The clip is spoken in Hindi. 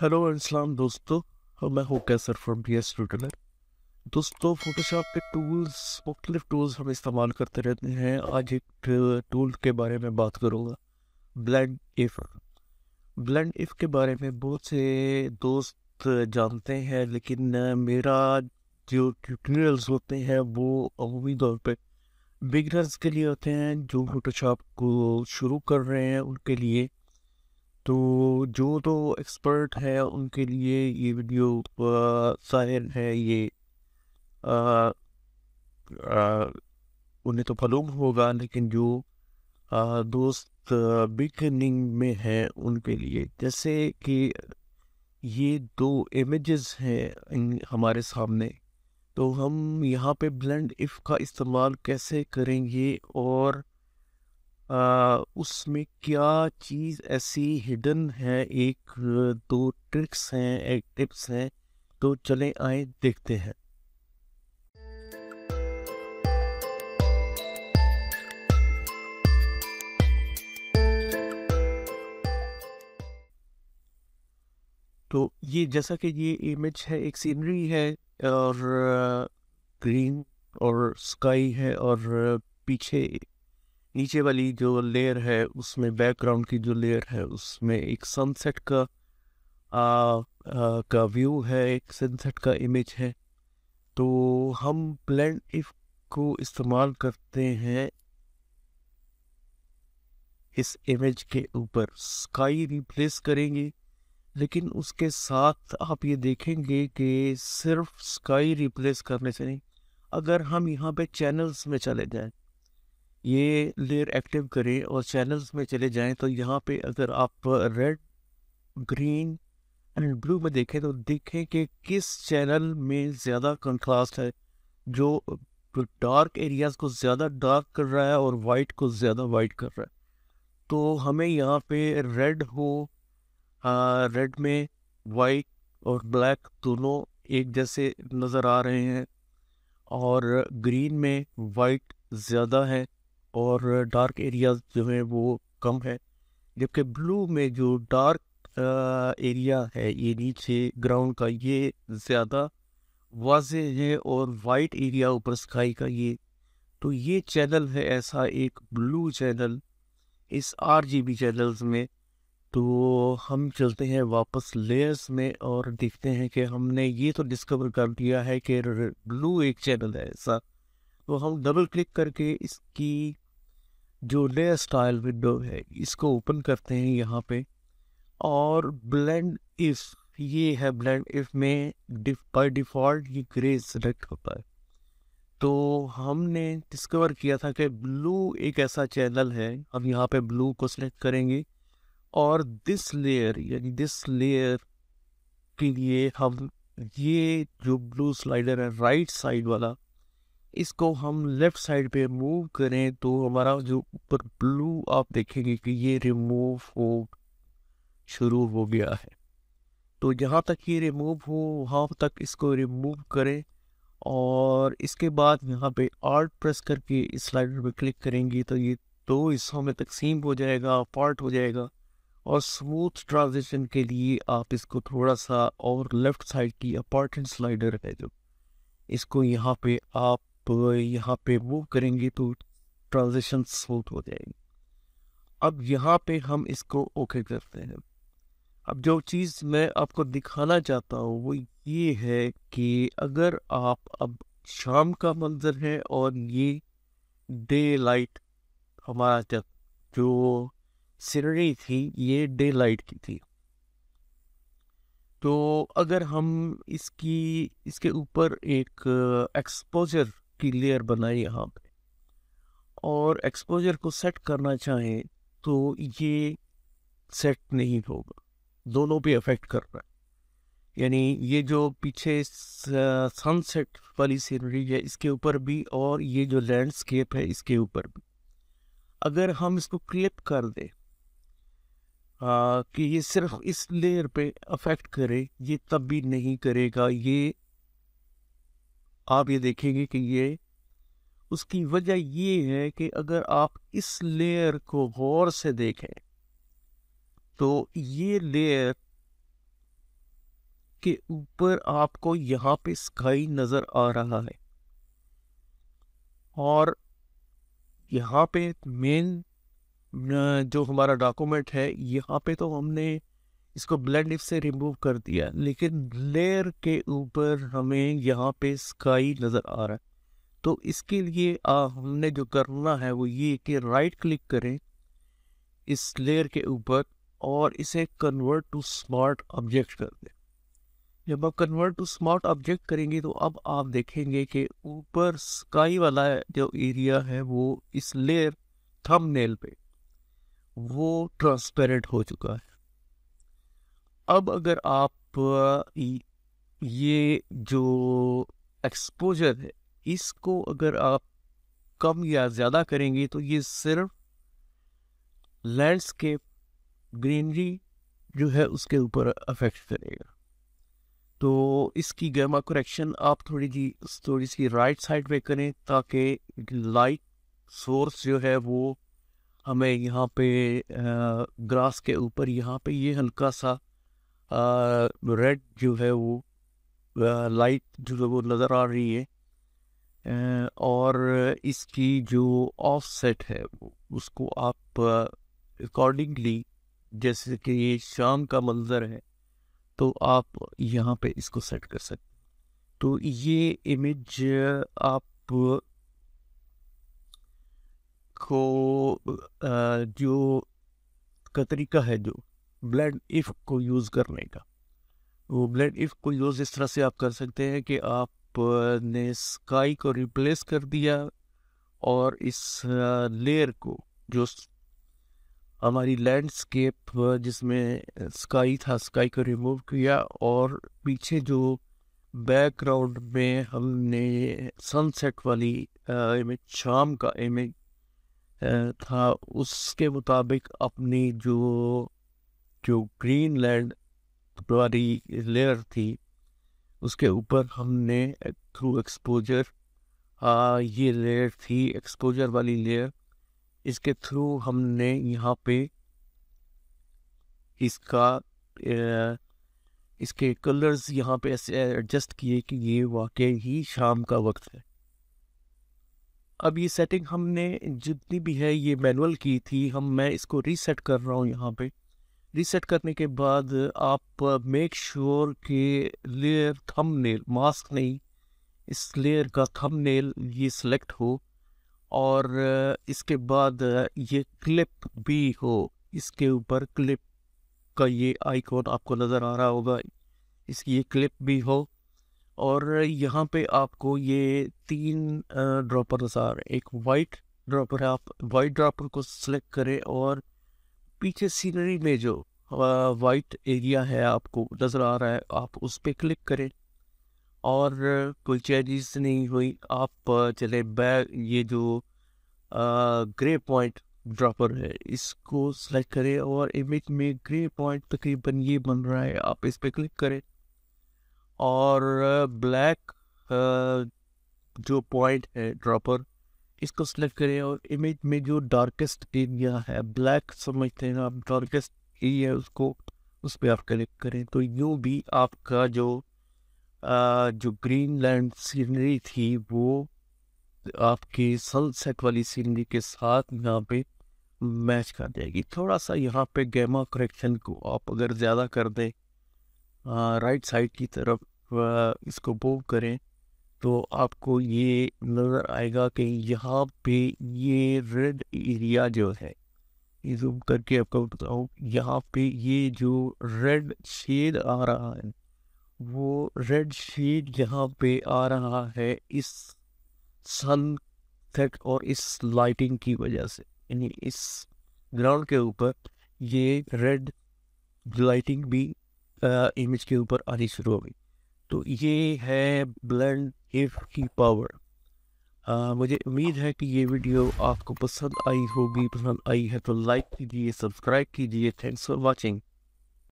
हेलो असलम दोस्तों मैं हूँ Kaisar from B S tutorial दोस्तों फोटोशॉप के टूल्स मुख्तलिफ टूल्स हम इस्तेमाल करते रहते हैं आज एक टूल के बारे में बात करूँगा ब्लेंड इफ़ ब्लेंड इफ़ के बारे में बहुत से दोस्त जानते हैं लेकिन मेरा जो ट्यूटोरियल्स होते हैं वो अमूमी तौर पर बिगनर्स के लिए होते हैं जो फोटोशॉप को शुरू कर रहे हैं उनके लिए तो जो तो एक्सपर्ट है उनके लिए ये वीडियो शायर है ये उन्हें तो फलूम होगा लेकिन जो आ, दोस्त बिगनिंग में है उनके लिए जैसे कि ये दो इमेजेस हैं हमारे सामने तो हम यहाँ पे ब्लेंड इफ़ का इस्तेमाल कैसे करेंगे और उसमें क्या चीज़ ऐसी हिडन है एक दो ट्रिक्स हैं एक टिप्स हैं तो चले आए देखते हैं तो ये जैसा कि ये इमेज है एक सीनरी है और ग्रीन और स्काई है और पीछे नीचे वाली जो लेयर है उसमें बैकग्राउंड की जो लेयर है उसमें एक सनसेट का आ, आ, का व्यू है एक सनसेट का इमेज है तो हम ब्लेंड इफ को इस्तेमाल करते हैं इस इमेज के ऊपर स्काई रिप्लेस करेंगे लेकिन उसके साथ आप ये देखेंगे कि सिर्फ स्काई रिप्लेस करने से नहीं अगर हम यहाँ पे चैनल्स में चले जाएं ये लेयर एक्टिव करें और चैनल्स में चले जाएं तो यहाँ पे अगर आप रेड ग्रीन एंड ब्लू में देखें तो देखें कि किस चैनल में ज़्यादा कंट्रास्ट है जो डार्क एरियाज़ को ज़्यादा डार्क कर रहा है और वाइट को ज़्यादा वाइट कर रहा है तो हमें यहाँ पे रेड हो रेड में वाइट और ब्लैक दोनों एक जैसे नज़र आ रहे हैं और ग्रीन में वाइट ज़्यादा है और डार्क एरियाज जो हैं वो कम है जबकि ब्लू में जो डार्क एरिया है ये नीचे ग्राउंड का ये ज़्यादा वाज है और वाइट एरिया ऊपर स्काई का ये तो ये चैनल है ऐसा एक ब्लू चैनल इस आर जी बी चैनल्स में तो हम चलते हैं वापस लेयर्स में और देखते हैं कि हमने ये तो डिस्कवर कर दिया है कि ब्लू एक चैनल है ऐसा तो हम डबल क्लिक करके इसकी जो ले स्टाइल विंडो है इसको ओपन करते हैं यहाँ पे और ब्लेंड इफ़ ये है ब्लेंड इफ़ में बाई डिफ़ॉल्ट ये ग्रे सेलेक्ट होता है तो हमने डिस्कवर किया था कि ब्लू एक ऐसा चैनल है हम यहाँ पे ब्लू को सिलेक्ट करेंगे और दिस लेयर यानी दिस लेयर के लिए हम ये जो ब्लू स्लाइडर है राइट साइड वाला इसको हम लेफ़्ट साइड पे मूव करें तो हमारा जो ऊपर ब्लू आप देखेंगे कि ये रिमूव हो शुरू हो गया है तो जहाँ तक ये रिमूव हो वहाँ तक इसको रिमूव करें और इसके बाद यहाँ पे आर्ट प्रेस करके इस स्लाइडर पे क्लिक करेंगे तो ये दो हिस्सों में तकसीम हो जाएगा पार्ट हो जाएगा और स्मूथ ट्रांजिशन के लिए आप इसको थोड़ा सा और लेफ़्ट साइड की अपार्टेंट स्लाइडर है जो इसको यहाँ पे आप तो यहाँ पे मूव करेंगे तो ट्रांजेक्शन स्मूथ हो जाएगी अब यहाँ पे हम इसको ओके करते हैं अब जो चीज़ मैं आपको दिखाना चाहता हूँ वो ये है कि अगर आप अब शाम का मंजर है और ये डे लाइट हमारा जब जो सीनरी थी ये डे लाइट की थी तो अगर हम इसकी इसके ऊपर एक एक्सपोजर की लेयर बनाई यहाँ पे और एक्सपोजर को सेट करना चाहें तो ये सेट नहीं होगा दोनों पे अफेक्ट कर रहा है यानी ये जो पीछे सनसेट वाली सीनरी है इसके ऊपर भी और ये जो लैंडस्केप है इसके ऊपर भी अगर हम इसको क्लिप कर दें कि ये सिर्फ इस लेयर पे अफेक्ट करे ये तब भी नहीं करेगा ये आप ये देखेंगे कि ये उसकी वजह ये है कि अगर आप इस लेयर को गौर से देखें तो ये लेयर के ऊपर आपको यहाँ पे स्काई नज़र आ रहा है और यहाँ पे मेन जो हमारा डॉक्यूमेंट है यहाँ पे तो हमने इसको ब्लेंड इफ से रिमूव कर दिया लेकिन लेयर के ऊपर हमें यहाँ पे स्काई नज़र आ रहा है तो इसके लिए आ, हमने जो करना है वो ये कि राइट क्लिक करें इस लेयर के ऊपर और इसे कन्वर्ट टू स्मार्ट ऑब्जेक्ट कर दें जब आप कन्वर्ट टू स्मार्ट ऑब्जेक्ट करेंगे तो अब आप देखेंगे कि ऊपर स्काई वाला जो एरिया है वो इस लेयर थंबनेल पे वो ट्रांसपेरेंट हो चुका है अब अगर आप ये जो एक्सपोजर है इसको अगर आप कम या ज़्यादा करेंगे तो ये सिर्फ लैंडस्केप ग्रीनरी जो है उसके ऊपर अफेक्ट करेगा तो इसकी गर्मा कुरेक्शन आप थोड़ी सी थोड़ी सी राइट साइड पे करें ताकि लाइट सोर्स जो है वो हमें यहाँ पे ग्रास के ऊपर यहाँ पे ये हल्का सा रेड जो है वो लाइट जो है वो नज़र आ रही है और इसकी जो ऑफसेट है उसको आप अकॉर्डिंगली जैसे कि ये शाम का मंजर है तो आप यहाँ पे इसको सेट कर सकते तो ये इमेज आप को जो का तरीका है जो ब्लड इफ़ को यूज़ करने का वो ब्लड इफ़ को यूज़ इस तरह से आप कर सकते हैं कि आपने स्काई को रिप्लेस कर दिया और इस लेयर को जो हमारी लैंडस्केप जिसमें स्काई था स्काई को रिमूव किया और पीछे जो बैकग्राउंड में हमने सनसेट वाली इमेज शाम का इमेज था उसके मुताबिक अपनी जो जो ग्रीन लैंड वाली लेयर थी उसके ऊपर हमने थ्रू एक्सपोजर ये लेयर थी एक्सपोजर वाली लेयर इसके थ्रू हमने यहाँ पे इसका ए, इसके कलर्स यहाँ पे ऐसे एडजस्ट किए कि ये वाकई ही शाम का वक्त है अब ये सेटिंग हमने जितनी भी है ये मैनुअल की थी हम मैं इसको रीसेट कर रहा हूँ यहाँ पे रीसेट करने के बाद आप मेक uh, श्योर कि लेयर थंबनेल मास्क नहीं इस लेयर का थंबनेल ये सिलेक्ट हो और uh, इसके बाद uh, ये क्लिप भी हो इसके ऊपर क्लिप का ये आइकॉन आपको नज़र आ रहा होगा इसकी ये क्लिप भी हो और यहाँ पे आपको ये तीन ड्रॉपर नज़र आ रहे हैं एक वाइट ड्रॉपर है आप वाइट ड्रॉपर को सिलेक्ट करें और पीछे सीनरी में जो वाइट एरिया है आपको नज़र आ रहा है आप उस पर क्लिक करें और कोई चेंजेस नहीं हुई आप चले बैग ये जो ग्रे पॉइंट ड्रॉपर है इसको सेलेक्ट करें और इमेज में ग्रे पॉइंट तकरीबन ये बन रहा है आप इस पर क्लिक करें और ब्लैक जो पॉइंट है ड्रॉपर इसको सेलेक्ट करें और इमेज में जो डार्केस्ट एरिया है ब्लैक समझते हैं आप डार्केस्ट एरिया उसको उस पर आप कलेक्ट करें तो यूँ भी आपका जो आ, जो ग्रीन लैंड सीनरी थी वो आपकी सनसेट वाली सीनरी के साथ यहाँ पे मैच कर जाएगी थोड़ा सा यहाँ पे गैमा करेक्शन को आप अगर ज़्यादा कर दें राइट साइड की तरफ आ, इसको मूव करें तो आपको ये नज़र आएगा कि यहाँ पे ये रेड एरिया जो है ये जूम करके आपको बताऊँ यहाँ पे ये जो रेड शेड आ रहा है वो रेड शेड यहाँ पे आ रहा है इस सन तक और इस लाइटिंग की वजह से यानी इस ग्राउंड के ऊपर ये रेड लाइटिंग भी आ, इमेज के ऊपर आनी शुरू हो गई तो ये है ब्लेंड हिफ की पावर आ, मुझे उम्मीद है कि ये वीडियो आपको पसंद आई होगी पसंद आई है तो लाइक कीजिए सब्सक्राइब कीजिए थैंक्स फॉर वाचिंग